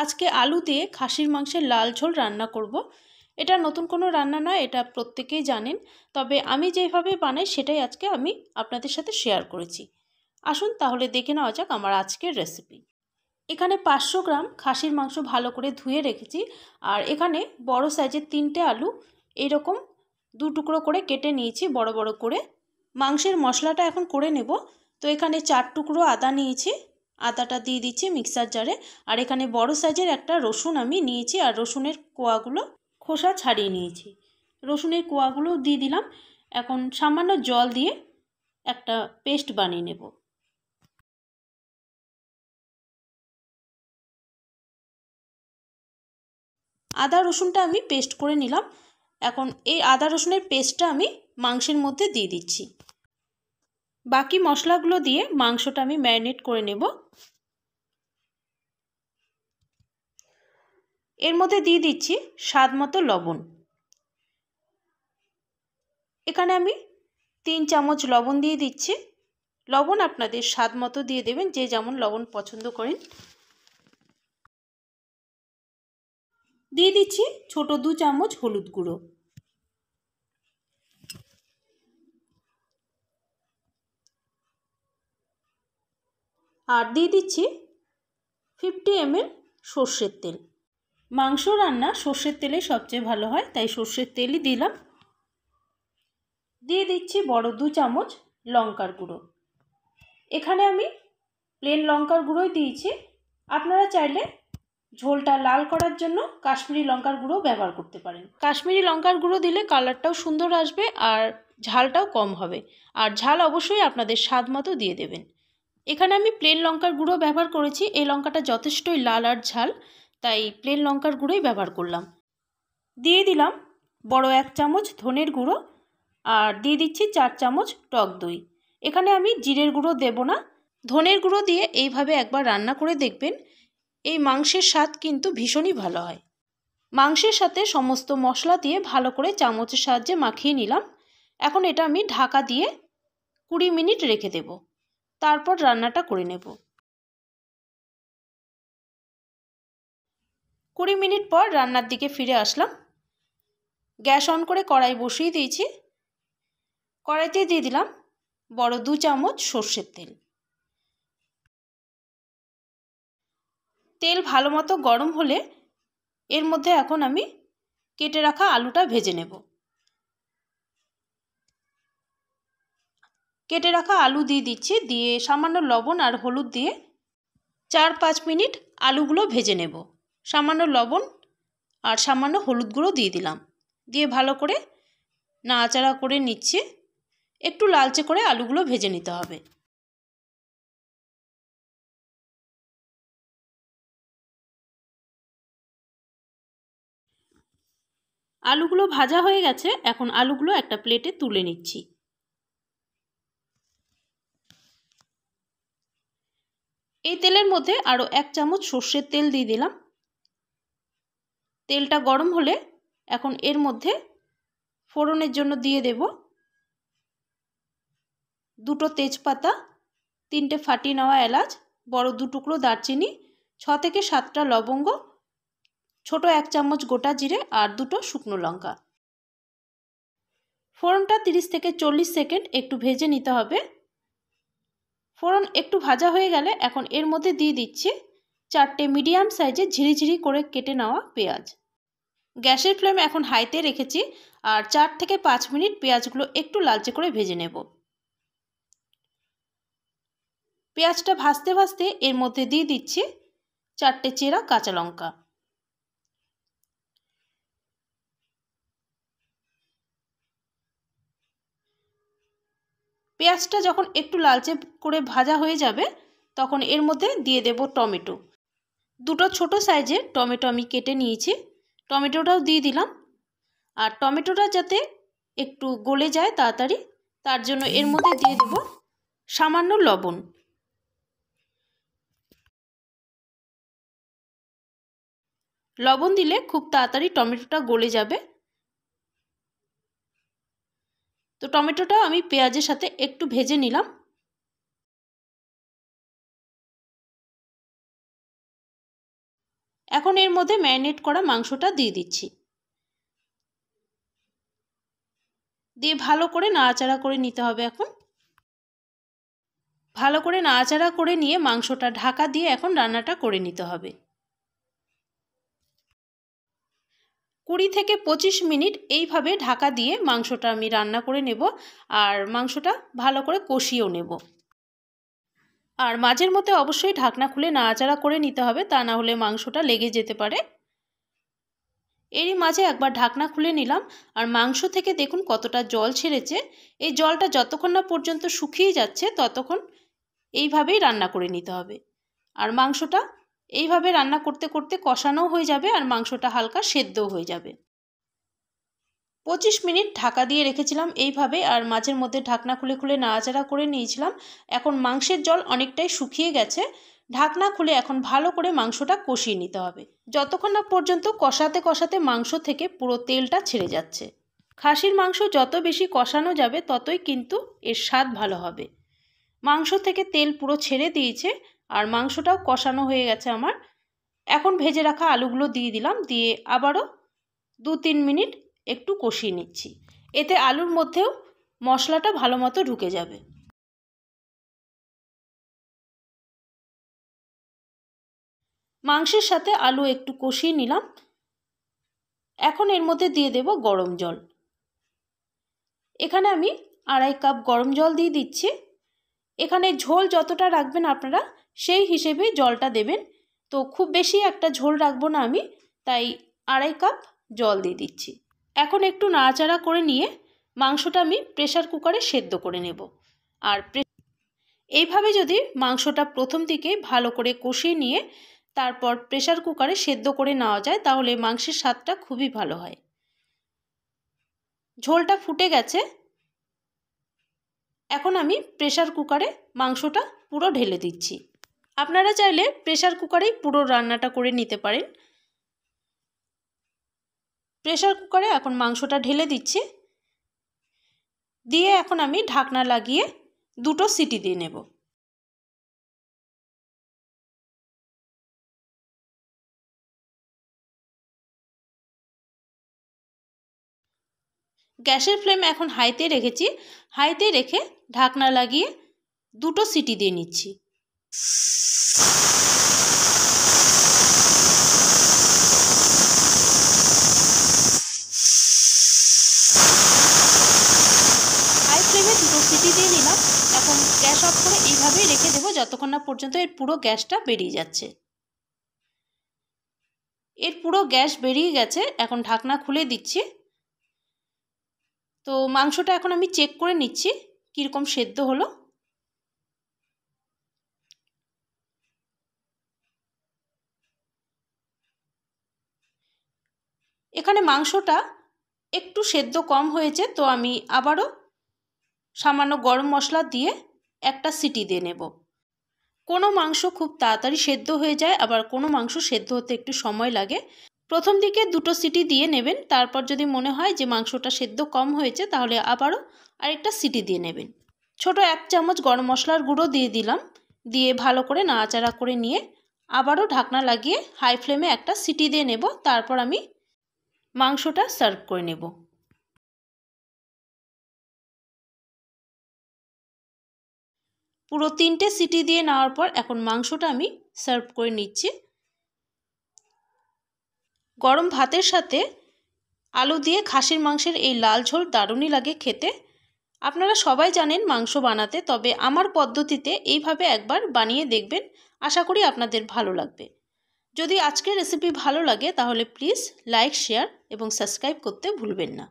আজকে আলু দিয়ে খাসির মাংসের লাল ঝোল রান্না করব। এটা নতুন কোনো রান্না নয় এটা প্রত্যেকেই জানেন তবে আমি যেভাবে বানাই সেটাই আজকে আমি আপনাদের সাথে শেয়ার করেছি আসুন তাহলে দেখে নেওয়া যাক আমার আজকের রেসিপি এখানে পাঁচশো গ্রাম খাসির মাংস ভালো করে ধুয়ে রেখেছি আর এখানে বড় সাইজের তিনটে আলু এরকম দু টুকরো করে কেটে নিয়েছি বড় বড় করে মাংসের মশলাটা এখন করে নেব তো এখানে চার টুকরো আদা নিয়েছি আদাটা দিয়ে দিচ্ছি মিক্সার জারে আর এখানে বড় সাইজের একটা রসুন আমি নিয়েছি আর রসুনের কোয়াগুলো খোসা ছাড়িয়ে নিয়েছি রসুনের কোয়াগুলো দিয়ে দিলাম এখন সামান্য জল দিয়ে একটা পেস্ট বানিয়ে নেব আদা রসুনটা আমি পেস্ট করে নিলাম এখন এই আদা রসুনের পেস্টটা আমি মাংসের মধ্যে দিয়ে দিচ্ছি বাকি মশলাগুলো দিয়ে মাংসটা আমি ম্যারিনেট করে নেব এর মধ্যে দিয়ে দিচ্ছি স্বাদ মতো লবণ এখানে আমি তিন চামচ লবণ দিয়ে দিচ্ছি লবণ আপনাদের স্বাদ মতো দিয়ে দেবেন যে যেমন লবণ পছন্দ করেন দিয়ে দিচ্ছি ছোট দু চামচ হলুদ গুঁড়ো আর দিয়ে দিচ্ছি ফিফটি এমএল সর্ষের তেল মাংস রান্না সর্ষের তেলে সবচেয়ে ভালো হয় তাই সর্ষের তেলই দিলাম দিয়ে দিচ্ছি বড় দু চামচ লঙ্কার গুঁড়ো এখানে আমি প্লেন লঙ্কার গুঁড়োই দিয়েছি আপনারা চাইলে ঝোলটা লাল করার জন্য কাশ্মীরি লঙ্কার গুঁড়ো ব্যবহার করতে পারেন কাশ্মীরি লঙ্কার গুঁড়ো দিলে কালারটাও সুন্দর আসবে আর ঝালটাও কম হবে আর ঝাল অবশ্যই আপনাদের স্বাদ মতো দিয়ে দেবেন এখানে আমি প্লেন লঙ্কার গুঁড়ো ব্যবহার করেছি এই লঙ্কাটা যথেষ্টই লাল আর ঝাল তাই প্লেন লঙ্কার গুঁড়োই ব্যবহার করলাম দিয়ে দিলাম বড় এক চামচ ধনের গুঁড়ো আর দিয়ে দিচ্ছি চার চামচ টক দই এখানে আমি জিরের গুঁড়ো দেব না ধনের গুঁড়ো দিয়ে এইভাবে একবার রান্না করে দেখবেন এই মাংসের স্বাদ কিন্তু ভীষণই ভালো হয় মাংসের সাথে সমস্ত মশলা দিয়ে ভালো করে চামচের সাহায্যে মাখিয়ে নিলাম এখন এটা আমি ঢাকা দিয়ে কুড়ি মিনিট রেখে দেব তারপর রান্নাটা করে নেব কুড়ি মিনিট পর রান্নার দিকে ফিরে আসলাম গ্যাস অন করে কড়াই বসিয়ে দিয়েছি কড়াইতে দিয়ে দিলাম বড় দু চামচ সর্ষের তেল তেল ভালো মতো গরম হলে এর মধ্যে এখন আমি কেটে রাখা আলুটা ভেজে নেব কেটে রাখা আলু দিয়ে দিচ্ছি দিয়ে সামান্য লবণ আর হলুদ দিয়ে চার পাঁচ মিনিট আলুগুলো ভেজে নেব সামান্য লবণ আর সামান্য হলুদ গুঁড়ো দিয়ে দিলাম দিয়ে ভালো করে নাড়াচাড়া করে নিচ্ছে একটু লালচে করে আলুগুলো ভেজে নিতে হবে আলুগুলো ভাজা হয়ে গেছে এখন আলুগুলো একটা প্লেটে তুলে নিচ্ছি এই তেলের মধ্যে আরও এক চামচ সর্ষের তেল দিয়ে দিলাম তেলটা গরম হলে এখন এর মধ্যে ফোড়নের জন্য দিয়ে দেব দুটো তেজপাতা তিনটে ফাটিয়ে নেওয়া এলাচ বড় দু টুকরো দারচিনি ছ থেকে সাতটা লবঙ্গ ছোট এক চামচ গোটা জিরে আর দুটো শুকনো লঙ্কা ফোড়নটা তিরিশ থেকে চল্লিশ সেকেন্ড একটু ভেজে নিতে হবে ফোড়ন একটু ভাজা হয়ে গেলে এখন এর মধ্যে দিয়ে দিচ্ছি চারটে মিডিয়াম সাইজে ঝিরিঝিরি করে কেটে নেওয়া পেঁয়াজ গ্যাসের ফ্লেম এখন হাইতে রেখেছি আর চার থেকে পাঁচ মিনিট পেঁয়াজগুলো একটু লালচে করে ভেজে নেব পেঁয়াজটা ভাজতে ভাজতে এর মধ্যে দিয়ে দিচ্ছি চারটে চেরা কাঁচা লঙ্কা পেঁয়াজটা যখন একটু লালচে করে ভাজা হয়ে যাবে তখন এর মধ্যে দিয়ে দেব টমেটো দুটো ছোট সাইজের টমেটো আমি কেটে নিয়েছি টমেটোটাও দিয়ে দিলাম আর টমেটোটা যাতে একটু গলে যায় তাড়াতাড়ি তার জন্য এর মধ্যে দিয়ে দেব সামান্য লবণ লবণ দিলে খুব তাড়াতাড়ি টমেটোটা গলে যাবে তো টমেটোটা আমি পেঁয়াজের সাথে একটু ভেজে নিলাম এখন এর মধ্যে ম্যারিনেট করা মাংসটা দিয়ে দিচ্ছি দিয়ে ভালো করে নাড়াচাড়া করে নিতে হবে এখন ভালো করে নাড়াচাড়া করে নিয়ে মাংসটা ঢাকা দিয়ে এখন রান্নাটা করে নিতে হবে কুড়ি থেকে পঁচিশ মিনিট এইভাবে ঢাকা দিয়ে মাংসটা আমি রান্না করে নেব আর মাংসটা ভালো করে কষিয়েও নেব আর মাঝের মধ্যে অবশ্যই ঢাকনা খুলে নাড়াচাড়া করে নিতে হবে তা না হলে মাংসটা লেগে যেতে পারে এরই মাঝে একবার ঢাকনা খুলে নিলাম আর মাংস থেকে দেখুন কতটা জল ছেড়েছে এই জলটা যতক্ষণ না পর্যন্ত শুকিয়ে যাচ্ছে ততক্ষণ এইভাবেই রান্না করে নিতে হবে আর মাংসটা এইভাবে রান্না করতে করতে কষানোও হয়ে যাবে আর মাংসটা হালকা সেদ্ধও হয়ে যাবে পঁচিশ মিনিট ঢাকা দিয়ে রেখেছিলাম এইভাবে আর মাঝের মধ্যে ঢাকনা খুলে খুলে নাড়াচাড়া করে নিয়েছিলাম এখন মাংসের জল অনেকটাই শুকিয়ে গেছে ঢাকনা খুলে এখন ভালো করে মাংসটা কষিয়ে নিতে হবে যতক্ষণ না পর্যন্ত কষাতে কষাতে মাংস থেকে পুরো তেলটা ছেড়ে যাচ্ছে খাসির মাংস যত বেশি কষানো যাবে ততই কিন্তু এর স্বাদ ভালো হবে মাংস থেকে তেল পুরো ছেড়ে দিয়েছে আর মাংসটাও কষানো হয়ে গেছে আমার এখন ভেজে রাখা আলুগুলো দিয়ে দিলাম দিয়ে আবারও দু তিন মিনিট একটু কষিয়ে নিচ্ছি এতে আলুর মধ্যেও মশলাটা ভালো মতো ঢুকে যাবে মাংসের সাথে আলু একটু কষিয়ে নিলাম এখন এর মধ্যে দিয়ে দেব গরম জল এখানে আমি আড়াই কাপ গরম জল দিয়ে দিচ্ছি এখানে ঝোল যতটা রাখবেন আপনারা সেই হিসেবে জলটা দেবেন তো খুব বেশি একটা ঝোল রাখবো না আমি তাই আড়াই কাপ জল দিয়ে দিচ্ছি এখন একটু নাড়াচাড়া করে নিয়ে মাংসটা আমি প্রেশার কুকারে সেদ্ধ করে নেব আর এইভাবে যদি মাংসটা প্রথম দিকে ভালো করে কষিয়ে নিয়ে তারপর প্রেশার কুকারে সেদ্ধ করে নেওয়া যায় তাহলে মাংসের স্বাদটা খুবই ভালো হয় ঝোলটা ফুটে গেছে এখন আমি প্রেশার কুকারে মাংসটা পুরো ঢেলে দিচ্ছি আপনারা চাইলে প্রেশার কুকারেই পুরো রান্নাটা করে নিতে পারেন প্রেশার কুকারে এখন মাংসটা ঢেলে দিচ্ছি দিয়ে এখন আমি ঢাকনা লাগিয়ে দুটো সিটি দিয়ে নেব গ্যাসের ফ্লেম এখন হাইতে রেখেছি হাইতে রেখে ঢাকনা লাগিয়ে দুটো সিটি দিয়ে নিচ্ছি এইভাবেই রেখে দেবো যতক্ষণ না পর্যন্ত এর পুরো গ্যাসটা বেরিয়ে যাচ্ছে এর পুরো গ্যাস বেরিয়ে গেছে এখন ঢাকনা খুলে দিচ্ছি তো মাংসটা এখন আমি চেক করে নিচ্ছি কীরকম সেদ্ধ হলো এখানে মাংসটা একটু সেদ্ধ কম হয়েছে তো আমি আবারও সামান্য গরম মশলা দিয়ে একটা সিটি দিয়ে নেব কোনো মাংস খুব তাড়াতাড়ি সেদ্ধ হয়ে যায় আবার কোনো মাংস সেদ্ধ হতে একটু সময় লাগে প্রথম দিকে দুটো সিটি দিয়ে নেবেন তারপর যদি মনে হয় যে মাংসটা সেদ্ধ কম হয়েছে তাহলে আবারও আরেকটা সিটি দিয়ে নেবেন ছোট এক চামচ গরম মশলার গুঁড়ো দিয়ে দিলাম দিয়ে ভালো করে নাড়াচাড়া করে নিয়ে আবারও ঢাকনা লাগিয়ে হাই ফ্লেমে একটা সিটি দিয়ে নেব তারপর আমি মাংসটা সার্ভ করে নেব পুরো তিনটে সিটি দিয়ে নেওয়ার পর এখন মাংসটা আমি সার্ভ করে নিচ্ছি গরম ভাতের সাথে আলু দিয়ে খাসির মাংসের এই লাল ঝোল দারুণই লাগে খেতে আপনারা সবাই জানেন মাংস বানাতে তবে আমার পদ্ধতিতে এইভাবে একবার বানিয়ে দেখবেন আশা করি আপনাদের ভালো লাগবে যদি আজকের রেসিপি ভালো লাগে তাহলে প্লিজ লাইক শেয়ার এবং সাবস্ক্রাইব করতে ভুলবেন না